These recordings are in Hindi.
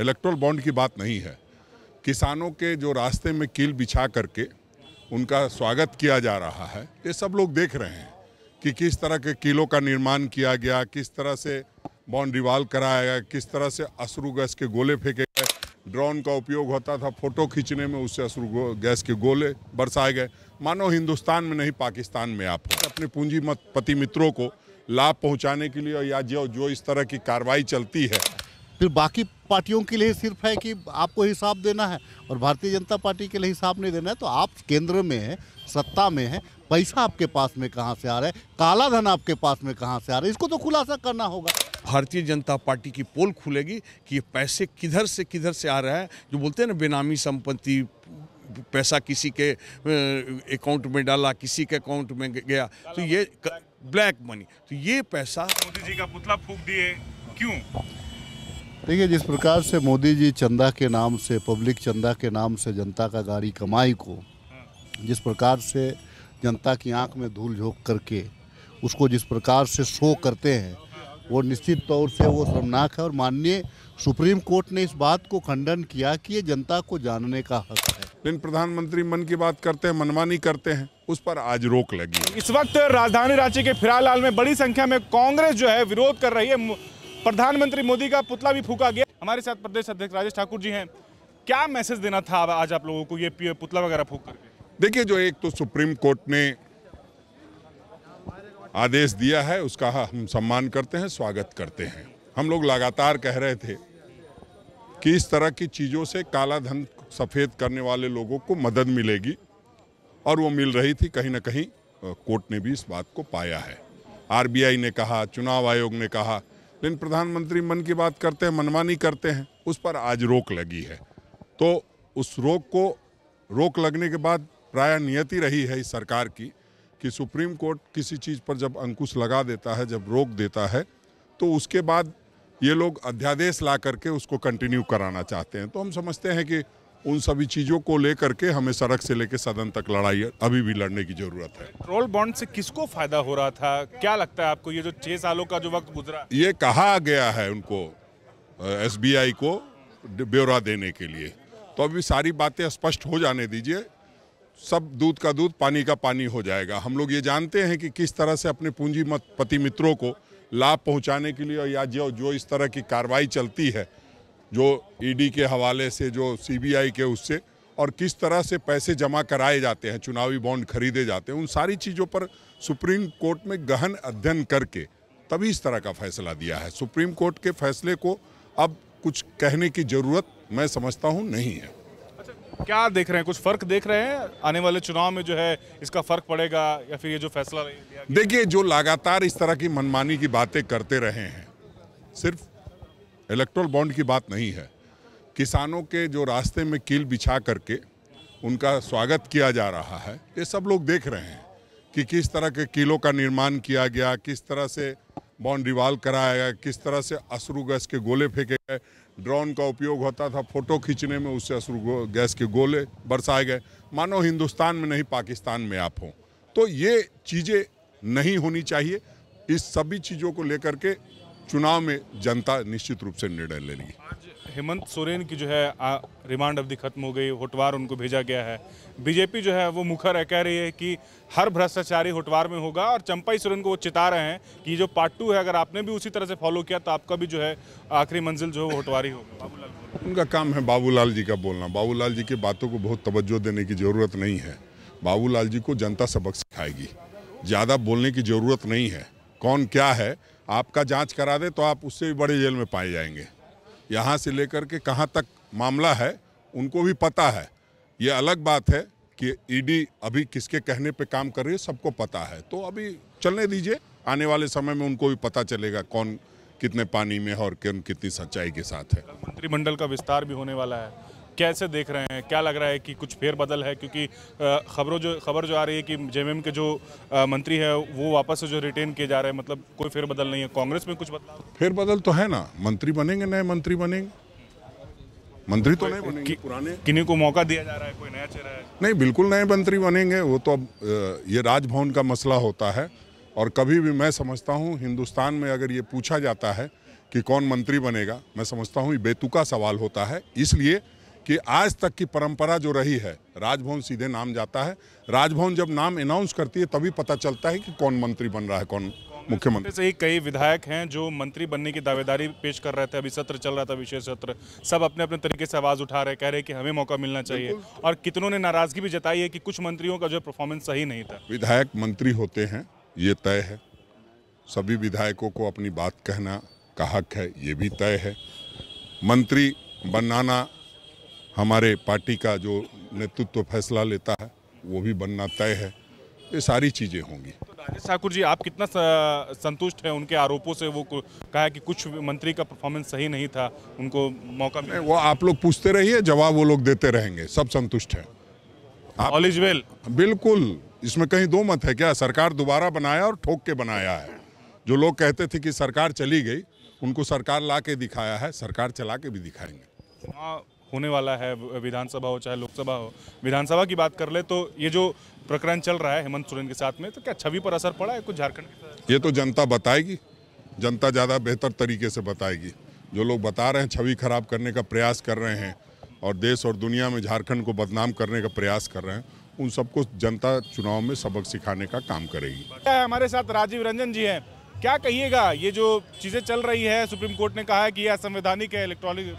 इलेक्ट्रोल बॉन्ड की बात नहीं है किसानों के जो रास्ते में कील बिछा करके उनका स्वागत किया जा रहा है ये सब लोग देख रहे हैं कि किस तरह के कीलों का निर्माण किया गया किस तरह से बॉन्ड रिवाल कराया गया किस तरह से अश्रु गैस के गोले फेंके गए ड्रोन का उपयोग होता था फोटो खींचने में उससे अश्रु गैस के गोले बरसाए गए मानो हिंदुस्तान में नहीं पाकिस्तान में आप अपने पूंजी पति मित्रों को लाभ पहुंचाने के लिए या जो जो इस तरह की कार्रवाई चलती है फिर बाकी पार्टियों के लिए सिर्फ है कि आपको हिसाब देना है और भारतीय जनता पार्टी के लिए हिसाब नहीं देना है तो आप केंद्र में हैं सत्ता में हैं पैसा आपके पास में कहाँ से आ रहा है काला धन आपके पास में कहाँ से आ रहा है इसको तो खुलासा करना होगा भारतीय जनता पार्टी की पोल खुलेगी कि ये पैसे किधर से किधर से आ रहा है जो बोलते हैं ना बेनामी संपत्ति पैसा किसी के अकाउंट में डाला किसी के अकाउंट में गया तो ये ब्लैक मनी तो ये पैसा मोदी जी का पुतला फूक दिए क्यों देखिए जिस प्रकार से मोदी जी चंदा के नाम से पब्लिक चंदा के नाम से जनता का गाड़ी कमाई को जिस प्रकार से जनता की आंख में धूल झोंक करके उसको जिस प्रकार से शो करते हैं वो निश्चित तौर से वो शर्मनाक है और माननीय सुप्रीम कोर्ट ने इस बात को खंडन किया कि ये जनता को जानने का हक है लेकिन प्रधानमंत्री मन की बात करते हैं मनमानी करते हैं उस पर आज रोक लगी इस वक्त राजधानी रांची के फिलहाल में बड़ी संख्या में कांग्रेस जो है विरोध कर रही है प्रधानमंत्री मोदी का पुतला भी फूका गया हमारे साथ प्रदेश अध्यक्ष राजेश ठाकुर जी हैं क्या मैसेज देना था आज आप लोगों को ये पुतला वगैरह फूक कर देखिए जो एक तो सुप्रीम कोर्ट ने आदेश दिया है उसका हम सम्मान करते हैं स्वागत करते हैं हम लोग लगातार कह रहे थे कि इस तरह की चीज़ों से काला धन सफ़ेद करने वाले लोगों को मदद मिलेगी और वो मिल रही थी कहीं ना कहीं कोर्ट ने भी इस बात को पाया है आरबीआई ने कहा चुनाव आयोग ने कहा लेकिन प्रधानमंत्री मन की बात करते हैं मनमानी करते हैं उस पर आज रोक लगी है तो उस रोक को रोक लगने के बाद प्राय नियति रही है इस सरकार की कि सुप्रीम कोर्ट किसी चीज़ पर जब अंकुश लगा देता है जब रोक देता है तो उसके बाद ये लोग अध्यादेश ला करके उसको कंटिन्यू कराना चाहते हैं तो हम समझते हैं कि उन सभी चीज़ों को लेकर के हमें सड़क से लेकर सदन तक लड़ाई अभी भी लड़ने की ज़रूरत है पेट्रोल बॉन्ड से किसको फ़ायदा हो रहा था क्या लगता है आपको ये जो छह सालों का जो वक्त गुजरा ये कहा गया है उनको एस को ब्यौरा देने के लिए तो अभी सारी बातें स्पष्ट हो जाने दीजिए सब दूध का दूध पानी का पानी हो जाएगा हम लोग ये जानते हैं कि किस तरह से अपने पूंजीपति मित्रों को लाभ पहुंचाने के लिए या जो जो इस तरह की कार्रवाई चलती है जो ईडी e के हवाले से जो सीबीआई के उससे और किस तरह से पैसे जमा कराए जाते हैं चुनावी बॉन्ड खरीदे जाते हैं उन सारी चीज़ों पर सुप्रीम कोर्ट में गहन अध्ययन करके तभी इस तरह का फैसला दिया है सुप्रीम कोर्ट के फैसले को अब कुछ कहने की ज़रूरत मैं समझता हूँ नहीं है अच्छा क्या देख रहे हैं कुछ फ़र्क देख रहे हैं आने वाले चुनाव में जो है इसका फ़र्क पड़ेगा या फिर ये जो फैसला देखिए जो लगातार इस तरह की मनमानी की बातें करते रहे हैं सिर्फ इलेक्ट्रल बॉन्ड की बात नहीं है किसानों के जो रास्ते में कील बिछा करके उनका स्वागत किया जा रहा है ये सब लोग देख रहे हैं कि किस तरह के किलों का निर्माण किया गया किस तरह से बॉन्ड रिवाल कराया गया किस तरह से अश्रु गैस के गोले फेंके गए ड्रोन का उपयोग होता था फोटो खींचने में उससे अश्रु गैस के गोले बरसाए गए मानो हिंदुस्तान में नहीं पाकिस्तान में आप हों तो ये चीज़ें नहीं होनी चाहिए इस सभी चीज़ों को लेकर के चुनाव में जनता निश्चित रूप से निर्णय लेगी हेमंत सोरेन की जो है रिमांड अवधि खत्म हो गई होटवार उनको भेजा गया है बीजेपी जो है वो मुखर है कह रही है कि हर भ्रष्टाचारी होटवार में होगा और चंपाई सोरेन को वो चिता रहे हैं कि जो पार्ट टू है अगर आपने भी उसी तरह से फॉलो किया तो आपका भी जो है आखिरी मंजिल जो है वो होटवारी होगा उनका काम है बाबूलाल जी का बोलना बाबूलाल जी की बातों को बहुत तवज्जो देने की ज़रूरत नहीं है बाबूलाल जी को जनता सबक सिखाएगी ज़्यादा बोलने की ज़रूरत नहीं है कौन क्या है आपका जांच करा दे तो आप उससे भी बड़े जेल में पाए जाएंगे यहाँ से लेकर के कहाँ तक मामला है उनको भी पता है ये अलग बात है कि ईडी अभी किसके कहने पे काम कर रही है सबको पता है तो अभी चलने दीजिए आने वाले समय में उनको भी पता चलेगा कौन कितने पानी में है और कौन कितनी सच्चाई के साथ है मंत्रिमंडल का विस्तार भी होने वाला है कैसे देख रहे हैं क्या लग रहा है कि कुछ फेरबदल है क्योंकि खबरों जो खबर जो आ रही है कि जे के जो मंत्री है वो वापस से जो रिटेन किए जा रहे हैं मतलब कोई फेरबदल नहीं है कांग्रेस में कुछ बदलाव फेरबदल तो है ना मंत्री बनेंगे नए मंत्री बनेंगे मंत्री तो नहीं बनेंगे कि, पुराने किन्हीं को मौका दिया जा रहा है कोई नया चेहरा है नहीं बिल्कुल नए मंत्री बनेंगे वो तो अब ये राजभवन का मसला होता है और कभी भी मैं समझता हूँ हिंदुस्तान में अगर ये पूछा जाता है कि कौन मंत्री बनेगा मैं समझता हूँ ये बेतुका सवाल होता है इसलिए कि आज तक की परंपरा जो रही है राजभवन सीधे नाम जाता है राजभवन जब नाम अनाउंस करती है तभी पता चलता है कि कौन मंत्री बन रहा है कौन मुख्यमंत्री से ही कई विधायक हैं जो मंत्री बनने की दावेदारी पेश कर रहे थे अभी सत्र चल रहा था विशेष सत्र सब अपने अपने तरीके से आवाज़ उठा रहे कह रहे कि हमें मौका मिलना चाहिए और कितनों ने नाराज़गी भी जताई है कि कुछ मंत्रियों का जो परफॉर्मेंस सही नहीं था विधायक मंत्री होते हैं ये तय है सभी विधायकों को अपनी बात कहना का हक है ये भी तय है मंत्री बनाना हमारे पार्टी का जो नेतृत्व तो फैसला लेता है वो भी बनना तय है ये सारी चीज़ें होंगी तो राजेश ठाकुर जी आप कितना संतुष्ट हैं उनके आरोपों से वो कहा कि कुछ मंत्री का परफॉर्मेंस सही नहीं था उनको मौका मिला वो आप लोग पूछते रहिए जवाब वो लोग देते रहेंगे सब संतुष्ट हैं ऑल इज वेल बिल्कुल इसमें कहीं दो मत है क्या सरकार दोबारा बनाया और ठोक के बनाया है जो लोग कहते थे कि सरकार चली गई उनको सरकार ला के दिखाया है सरकार चला के भी दिखाएंगे हाँ, होने वाला है विधानसभा हो चाहे लोकसभा हो विधानसभा की बात कर ले तो ये जो प्रकरण चल रहा है हेमंत सोरेन के साथ में तो क्या छवि पर असर पड़ा है कुछ झारखंड ये तो जनता बताएगी जनता ज़्यादा बेहतर तरीके से बताएगी जो लोग बता रहे हैं छवि खराब करने का प्रयास कर रहे हैं और देश और दुनिया में झारखंड को बदनाम करने का प्रयास कर रहे हैं उन सबको जनता चुनाव में सबक सिखाने का काम करेगी क्या है हमारे साथ राजीव रंजन जी हैं क्या कहिएगा ये जो चीज़ें चल रही है सुप्रीम कोर्ट ने कहा है कि यह असंवैधानिक है इलेक्ट्रॉनिक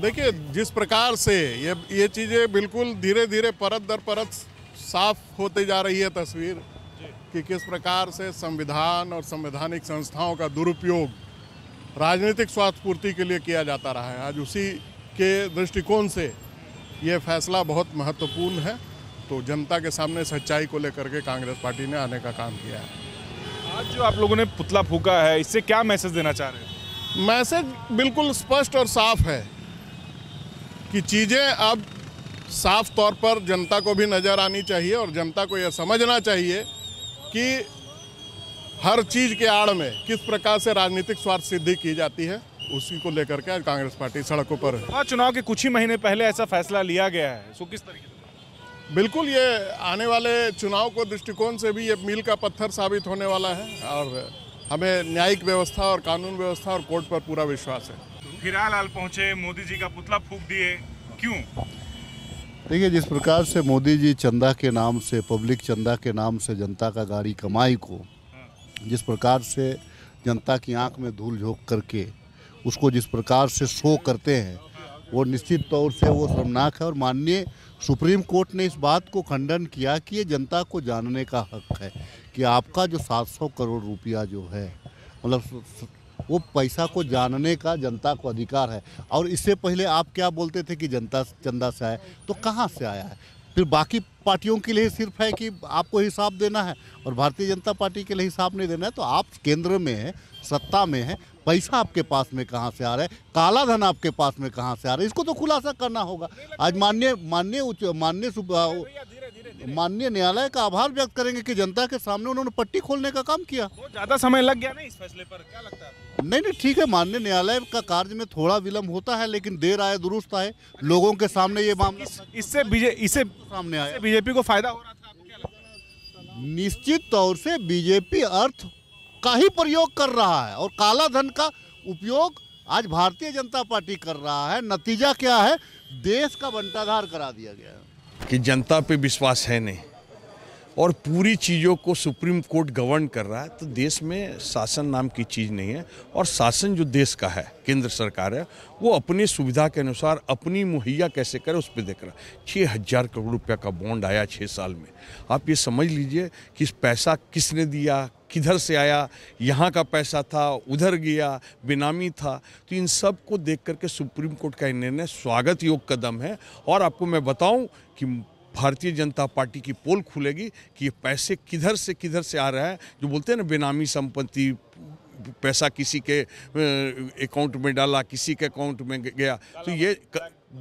देखिए जिस प्रकार से ये ये चीज़ें बिल्कुल धीरे धीरे परत दर परत साफ होती जा रही है तस्वीर कि किस प्रकार से संविधान और संवैधानिक संस्थाओं का दुरुपयोग राजनीतिक स्वार्थ पूर्ति के लिए किया जाता रहा है आज उसी के दृष्टिकोण से ये फैसला बहुत महत्वपूर्ण है तो जनता के सामने सच्चाई को लेकर के कांग्रेस पार्टी ने आने का काम किया है आज जो आप लोगों ने पुतला फूका है इससे क्या मैसेज देना चाह रहे हैं मैसेज बिल्कुल स्पष्ट और साफ है कि चीज़ें अब साफ तौर पर जनता को भी नज़र आनी चाहिए और जनता को यह समझना चाहिए कि हर चीज़ के आड़ में किस प्रकार से राजनीतिक स्वार्थ सिद्धि की जाती है उसी को लेकर के आज कांग्रेस पार्टी सड़कों पर है चुनाव के कुछ ही महीने पहले ऐसा फैसला लिया गया है सो किस तरीके बिल्कुल ये आने वाले चुनाव को दृष्टिकोण से भी ये मील का पत्थर साबित होने वाला है और हमें न्यायिक व्यवस्था और कानून व्यवस्था और कोर्ट पर पूरा विश्वास है हीरालाल पहुंचे मोदी जी का पुतला फूक दिए क्यों देखिए जिस प्रकार से मोदी जी चंदा के नाम से पब्लिक चंदा के नाम से जनता का गाड़ी कमाई को हाँ। जिस प्रकार से जनता की आंख में धूल झोंक करके उसको जिस प्रकार से शो करते हैं वो निश्चित तौर से वो शर्मनाक है और माननीय सुप्रीम कोर्ट ने इस बात को खंडन किया कि ये जनता को जानने का हक है कि आपका जो 700 करोड़ रुपया जो है मतलब वो पैसा को जानने का जनता को अधिकार है और इससे पहले आप क्या बोलते थे कि जनता चंदा से आए तो कहाँ से आया है फिर बाकी पार्टियों के लिए सिर्फ है कि आपको हिसाब देना है और भारतीय जनता पार्टी के लिए हिसाब नहीं देना है तो आप केंद्र में हैं सत्ता में हैं पैसा आपके पास में कहाँ से आ रहा है काला धन आपके पास में कहाँ से आ रहा है इसको तो खुलासा करना होगा आज माननीय माननीय उच्च माननीय माननीय न्यायालय का आभार व्यक्त करेंगे कि जनता के सामने उन्होंने पट्टी खोलने का काम किया ज़्यादा समय लग गया ना इस फैसले पर क्या लगता है नहीं नहीं ठीक है माननीय न्यायालय का कार्य में थोड़ा विलंब होता है लेकिन देर आए दुरुस्त आए लोगों के सामने ये मामला इससे इससे सामने आया बीजेपी को फायदा हो रहा था निश्चित तौर से बीजेपी अर्थ का ही प्रयोग कर रहा है और काला धन का उपयोग आज भारतीय जनता पार्टी कर रहा है नतीजा क्या है देश का बंटाधार करा दिया गया है कि जनता पे विश्वास है नहीं और पूरी चीज़ों को सुप्रीम कोर्ट गवर्न कर रहा है तो देश में शासन नाम की चीज़ नहीं है और शासन जो देश का है केंद्र सरकार है वो अपने सुविधा के अनुसार अपनी मुहैया कैसे करे उस पर देख रहा है छः हज़ार करोड़ रुपया का बॉन्ड आया छः साल में आप ये समझ लीजिए कि पैसा किसने दिया किधर से आया यहाँ का पैसा था उधर गया बेनामी था तो इन सब को देख करके सुप्रीम कोर्ट का निर्णय स्वागत योग कदम है और आपको मैं बताऊँ कि भारतीय जनता पार्टी की पोल खुलेगी कि ये पैसे किधर से किधर से आ रहा है जो बोलते हैं ना बेनामी संपत्ति पैसा किसी के अकाउंट में डाला किसी के अकाउंट में गया तो ये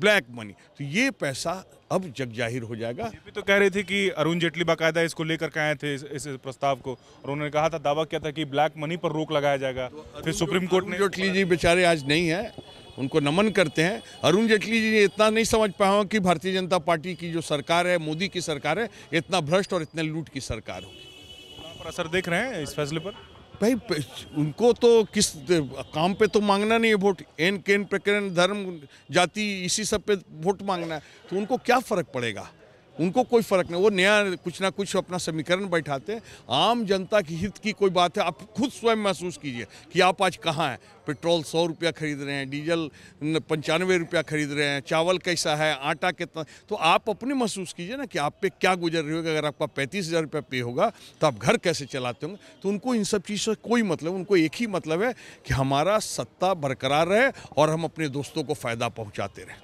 ब्लैक मनी तो ये पैसा अब जग जाहिर हो जाएगा तो कह रहे थे कि अरुण जेटली बाकायदा इसको लेकर के आए थे इस, इस प्रस्ताव को और उन्होंने कहा था दावा किया था कि ब्लैक मनी पर रोक लगाया जाएगा तो फिर सुप्रीम कोर्ट ने जेटली जी बेचारे आज नहीं है उनको नमन करते हैं अरुण जेटली जी इतना नहीं समझ पाया कि भारतीय जनता पार्टी की जो सरकार है मोदी की सरकार है इतना भ्रष्ट और इतने लूट की सरकार होगी पर असर देख रहे हैं इस फैसले पर भाई उनको तो किस काम पे तो मांगना नहीं है वोट एन केन प्रकरण धर्म जाति इसी सब पे वोट मांगना है तो उनको क्या फ़र्क पड़ेगा उनको कोई फर्क नहीं वो नया कुछ ना कुछ अपना समीकरण बैठाते हैं आम जनता की हित की कोई बात है आप खुद स्वयं महसूस कीजिए कि आप आज कहाँ हैं पेट्रोल सौ रुपया खरीद रहे हैं डीजल पंचानवे रुपया खरीद रहे हैं चावल कैसा है आटा कितना तो आप अपने महसूस कीजिए ना कि आप पे क्या गुजर रही होगी अगर आपका पैंतीस हज़ार रुपया पे होगा तो आप घर कैसे चलाते होंगे तो उनको इन सब चीज़ से कोई मतलब उनको एक ही मतलब है कि हमारा सत्ता बरकरार रहे और हम अपने दोस्तों को फ़ायदा पहुँचाते रहें